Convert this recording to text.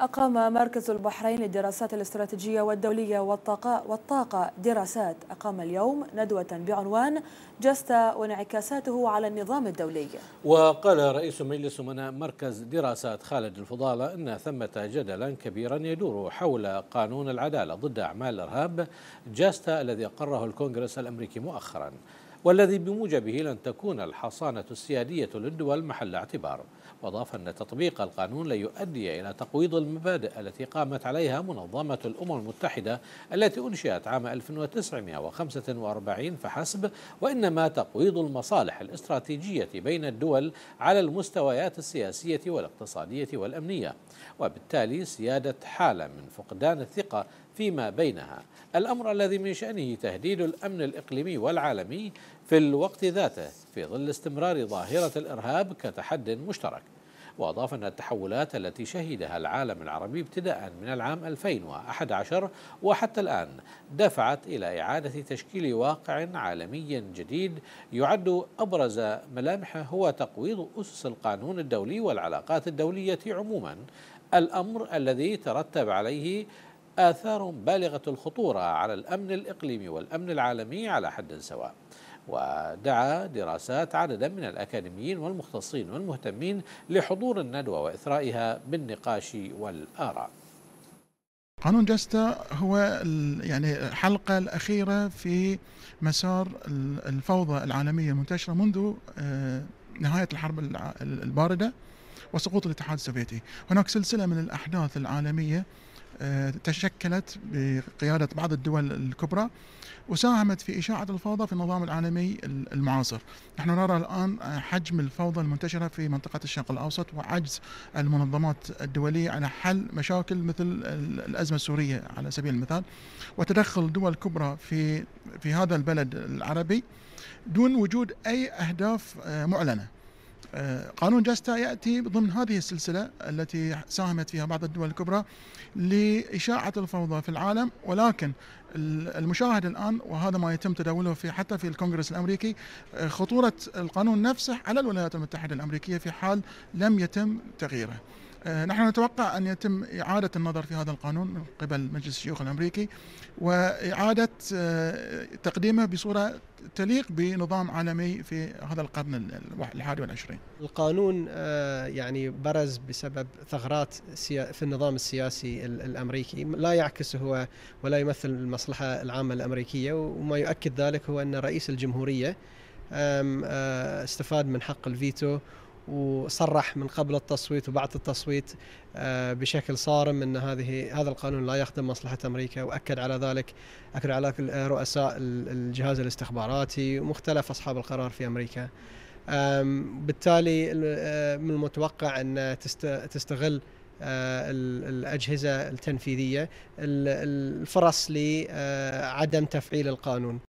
أقام مركز البحرين للدراسات الاستراتيجية والدولية والطاقة, والطاقة دراسات أقام اليوم ندوة بعنوان جستا وانعكاساته على النظام الدولي وقال رئيس مجلس أمناء مركز دراسات خالد الفضالة أن ثمة جدلا كبيرا يدور حول قانون العدالة ضد أعمال الإرهاب جاستا الذي أقره الكونغرس الأمريكي مؤخرا والذي بموجبه لن تكون الحصانة السيادية للدول محل اعتبار وأضاف أن تطبيق القانون ليؤدي إلى تقويض المبادئ التي قامت عليها منظمة الأمم المتحدة التي أنشئت عام 1945 فحسب وإنما تقويض المصالح الاستراتيجية بين الدول على المستويات السياسية والاقتصادية والأمنية وبالتالي سيادة حالة من فقدان الثقة فيما بينها الأمر الذي من شأنه تهديد الأمن الإقليمي والعالمي في الوقت ذاته في ظل استمرار ظاهرة الإرهاب كتحد مشترك وأضاف أن التحولات التي شهدها العالم العربي ابتداء من العام 2011 وحتى الآن دفعت إلى إعادة تشكيل واقع عالمي جديد يعد أبرز ملامحه هو تقويض أسس القانون الدولي والعلاقات الدولية عموما الأمر الذي ترتب عليه آثار بالغة الخطورة على الأمن الإقليمي والأمن العالمي على حد سواء ودعا دراسات عددا من الأكاديميين والمختصين والمهتمين لحضور الندوة وإثرائها بالنقاش والآراء قانون جاستا هو يعني الحلقه الاخيره في مسار الفوضى العالميه المنتشره منذ آه، نهايه الحرب البارده وسقوط الاتحاد السوفيتي، هناك سلسله من الاحداث العالميه آه، تشكلت بقيادة بعض الدول الكبرى وساهمت في إشاعة الفوضى في النظام العالمي المعاصر نحن نرى الآن حجم الفوضى المنتشرة في منطقة الشرق الأوسط وعجز المنظمات الدولية على حل مشاكل مثل الأزمة السورية على سبيل المثال وتدخل دول كبرى في في هذا البلد العربي دون وجود أي أهداف آه، معلنة آه، قانون جاستا ياتي ضمن هذه السلسله التي ساهمت فيها بعض الدول الكبرى لاشاعه الفوضى في العالم ولكن المشاهد الان وهذا ما يتم تداوله في حتى في الكونغرس الامريكي آه، خطوره القانون نفسه على الولايات المتحده الامريكيه في حال لم يتم تغييره. آه، نحن نتوقع أن يتم إعادة النظر في هذا القانون من قبل مجلس الشيوخ الأمريكي وإعادة آه، تقديمه بصورة تليق بنظام عالمي في هذا القرن الحادي والعشرين القانون آه، يعني برز بسبب ثغرات في النظام السياسي الأمريكي لا يعكس هو ولا يمثل المصلحة العامة الأمريكية وما يؤكد ذلك هو أن رئيس الجمهورية استفاد من حق الفيتو وصرح من قبل التصويت وبعد التصويت آه، بشكل صارم ان هذه هذا القانون لا يخدم مصلحه امريكا واكد على ذلك اكد على رؤساء الجهاز الاستخباراتي ومختلف اصحاب القرار في امريكا. بالتالي آه، من المتوقع ان تستغل آه، الاجهزه التنفيذيه الفرص لعدم تفعيل القانون.